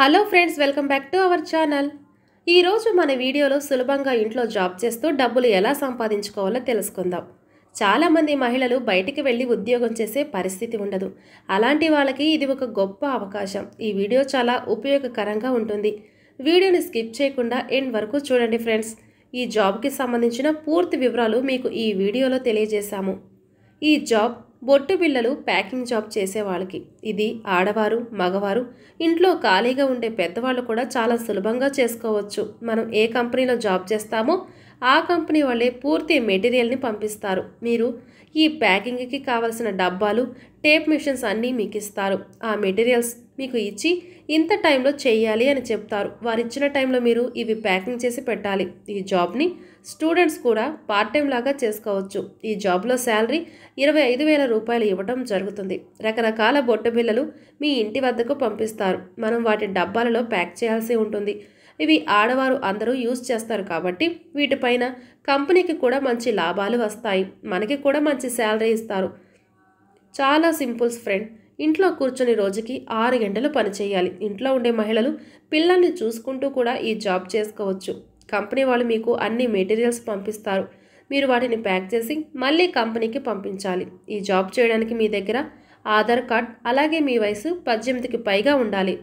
Hello friends welcome back to our channel ఈరోజు మన వీడియోలో సులభంగా ఇంట్లో జాబ్ చేస్తూ డబ్బులు ఎలా సంపాదించుకోవాలో తెలుసుకుందాం చాలామంది మహిళలు బయటికి వెళ్ళి ఉద్యోగం చేసే పరిస్థితి ఉండదు అలాంటి వాళ్ళకి ఇది ఒక గొప్ప అవకాశం ఈ వీడియో చాలా ఉపయోగకరంగా ఉంటుంది వీడియోని స్కిప్ చేయకుండా ఎండ్ వరకు చూడండి ఫ్రెండ్స్ ఈ జాబ్కి సంబంధించిన పూర్తి వివరాలు మీకు ఈ వీడియోలో తెలియజేశాము ఈ జాబ్ బొట్టు బిళ్ళలు ప్యాకింగ్ జాబ్ చేసే వాళ్ళకి ఇది ఆడవారు మగవారు ఇంట్లో ఖాళీగా ఉండే పెద్దవాళ్ళు కూడా చాలా సులభంగా చేసుకోవచ్చు మనం ఏ కంపెనీలో జాబ్ చేస్తామో ఆ కంపెనీ వాళ్ళే పూర్తి మెటీరియల్ని పంపిస్తారు మీరు ఈ ప్యాకింగ్కి కావలసిన డబ్బాలు టేప్ మిషన్స్ అన్నీ మీకు ఇస్తారు ఆ మెటీరియల్స్ మీకు ఇచ్చి ఇంత టైంలో చేయాలి అని చెప్తారు వారు ఇచ్చిన టైంలో మీరు ఇవి ప్యాకింగ్ చేసి పెట్టాలి ఈ జాబ్ని స్టూడెంట్స్ కూడా పార్ట్ టైం లాగా చేసుకోవచ్చు ఈ జాబ్లో శాలరీ ఇరవై ఐదు వేల రూపాయలు ఇవ్వడం జరుగుతుంది రకరకాల బొట్టు బిల్లలు మీ ఇంటి వద్దకు పంపిస్తారు మనం వాటి డబ్బాలలో ప్యాక్ చేయాల్సి ఉంటుంది ఇవి ఆడవారు అందరూ యూజ్ చేస్తారు కాబట్టి వీటిపైన కంపెనీకి కూడా మంచి లాభాలు వస్తాయి మనకి కూడా మంచి శాలరీ ఇస్తారు చాలా సింపుల్స్ ఫ్రెండ్ ఇంట్లో కూర్చొని రోజుకి ఆరు గంటలు పనిచేయాలి ఇంట్లో ఉండే మహిళలు పిల్లల్ని చూసుకుంటూ కూడా ఈ జాబ్ చేసుకోవచ్చు కంపెనీ వాళ్ళు మీకు అన్ని మెటీరియల్స్ పంపిస్తారు మీరు వాటిని ప్యాక్ చేసి మళ్ళీ కంపెనీకి పంపించాలి ఈ జాబ్ చేయడానికి మీ దగ్గర ఆధార్ కార్డ్ అలాగే మీ వయసు పద్దెనిమిదికి పైగా ఉండాలి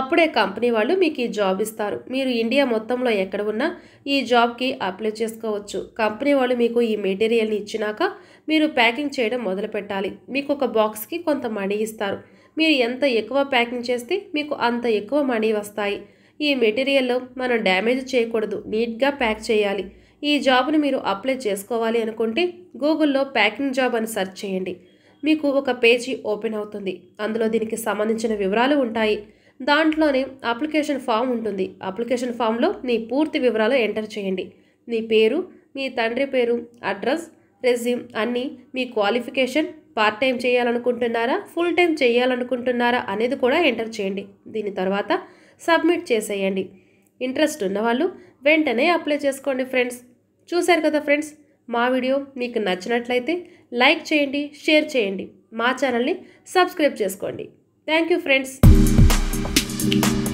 అప్పుడే కంపెనీ వాళ్ళు మీకు ఈ జాబ్ ఇస్తారు మీరు ఇండియా మొత్తంలో ఎక్కడ ఉన్నా ఈ జాబ్కి అప్లై చేసుకోవచ్చు కంపెనీ వాళ్ళు మీకు ఈ మెటీరియల్ని ఇచ్చినాక మీరు ప్యాకింగ్ చేయడం మొదలు పెట్టాలి మీకు ఒక బాక్స్కి కొంత మనీ ఇస్తారు మీరు ఎంత ఎక్కువ ప్యాకింగ్ చేస్తే మీకు అంత ఎక్కువ మనీ వస్తాయి ఈ మెటీరియల్లో మనం డ్యామేజ్ చేయకూడదు నీట్గా ప్యాక్ చేయాలి ఈ జాబ్ని మీరు అప్లై చేసుకోవాలి అనుకుంటే గూగుల్లో ప్యాకింగ్ జాబ్ అని సెర్చ్ చేయండి మీకు ఒక పేజీ ఓపెన్ అవుతుంది అందులో దీనికి సంబంధించిన వివరాలు ఉంటాయి దాంట్లోనే అప్లికేషన్ ఫామ్ ఉంటుంది అప్లికేషన్ ఫామ్లో నీ పూర్తి వివరాలు ఎంటర్ చేయండి నీ పేరు మీ తండ్రి పేరు అడ్రస్ రెజ్యూమ్ అన్నీ మీ క్వాలిఫికేషన్ పార్ట్ టైం చేయాలనుకుంటున్నారా ఫుల్ టైం చేయాలనుకుంటున్నారా అనేది కూడా ఎంటర్ చేయండి దీని తర్వాత సబ్మిట్ చేసేయండి ఇంట్రెస్ట్ ఉన్నవాళ్ళు వెంటనే అప్లై చేసుకోండి ఫ్రెండ్స్ చూశారు కదా ఫ్రెండ్స్ మా వీడియో మీకు నచ్చినట్లయితే లైక్ చేయండి షేర్ చేయండి మా ఛానల్ని సబ్స్క్రైబ్ చేసుకోండి thank you friends Thank you.